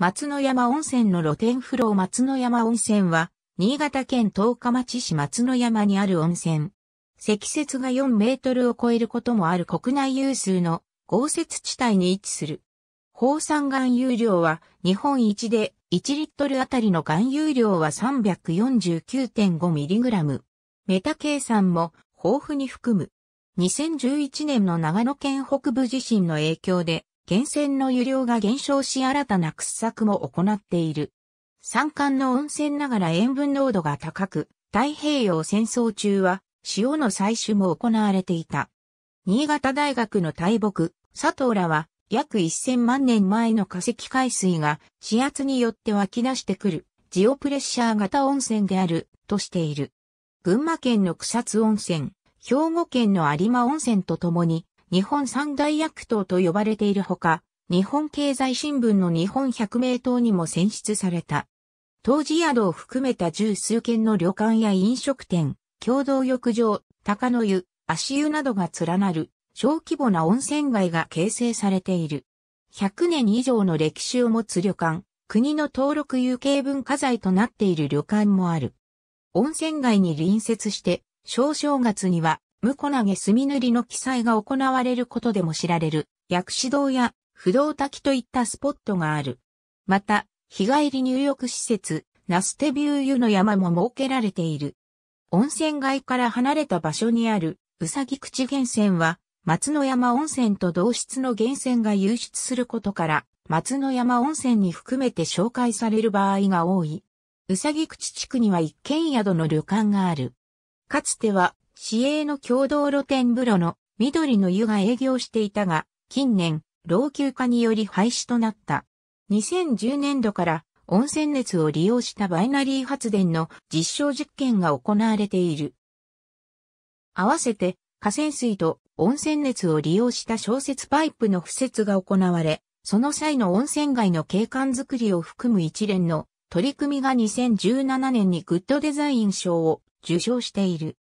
松の山温泉の露天風呂松の山温泉は、新潟県十日町市松の山にある温泉。積雪が4メートルを超えることもある国内有数の豪雪地帯に位置する。放山含有量は日本一で1リットルあたりの含有量は3 4 9 5ラム。メタ計算も豊富に含む。2011年の長野県北部地震の影響で源泉の湯量が減少し新たな掘削も行っている。山間の温泉ながら塩分濃度が高く、太平洋戦争中は塩の採取も行われていた。新潟大学の大木、佐藤らは約1000万年前の化石海水が死圧によって湧き出してくるジオプレッシャー型温泉であるとしている。群馬県の草津温泉、兵庫県の有馬温泉とともに日本三大悪党と呼ばれているほか、日本経済新聞の日本百名党にも選出された。当時宿を含めた十数軒の旅館や飲食店、共同浴場、鷹の湯、足湯などが連なる小規模な温泉街が形成されている。100年以上の歴史を持つ旅館、国の登録有形文化財となっている旅館もある。温泉街に隣接して、小正月には婿投げ墨塗りの記載が行われることでも知られる、薬師堂や不動滝といったスポットがある。また、日帰り入浴施設、ナステビュー湯の山も設けられている。温泉街から離れた場所にある、うさぎ口源泉は、松の山温泉と同室の源泉が流出することから、松の山温泉に含めて紹介される場合が多い。うさぎ口地区には一軒宿の旅館がある。かつては市営の共同露天風呂の緑の湯が営業していたが、近年、老朽化により廃止となった。2010年度から温泉熱を利用したバイナリー発電の実証実験が行われている。合わせて河川水と温泉熱を利用した小説パイプの敷設が行われ、その際の温泉街の景観づくりを含む一連の取り組みが2017年にグッドデザイン賞を受賞している。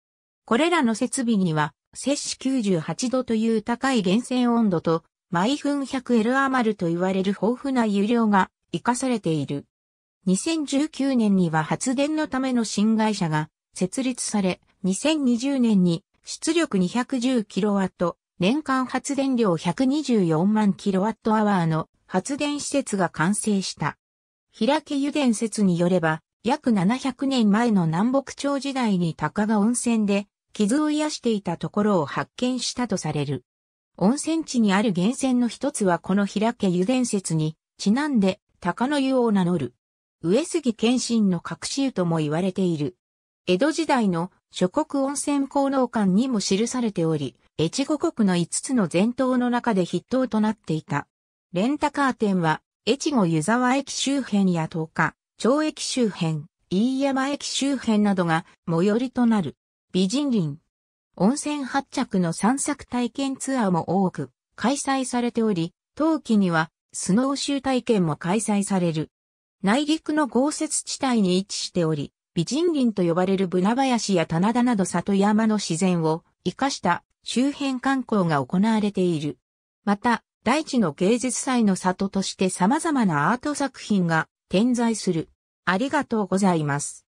これらの設備には、摂氏98度という高い源泉温度と、毎分 100L 余ると言われる豊富な油量が活かされている。2019年には発電のための新会社が設立され、2020年に出力 210kW、年間発電量124万 kWh の発電施設が完成した。平家油田説によれば、約700年前の南北朝時代に高賀温泉で傷を癒していたところを発見したとされる。温泉地にある源泉の一つはこの平家湯伝説に、ちなんで、鷹の湯を名乗る。上杉謙信の隠し湯とも言われている。江戸時代の諸国温泉功能館にも記されており、越後国の5つの前頭の中で筆頭となっていた。レンタカー店は、越後湯沢駅周辺や10日、町駅周辺、飯山駅周辺などが最寄りとなる。美人林。温泉発着の散策体験ツアーも多く開催されており、冬季にはスノーシュー体験も開催される。内陸の豪雪地帯に位置しており、美人林と呼ばれるブナ林や棚田など里山の自然を活かした周辺観光が行われている。また、大地の芸術祭の里として様々なアート作品が点在する。ありがとうございます。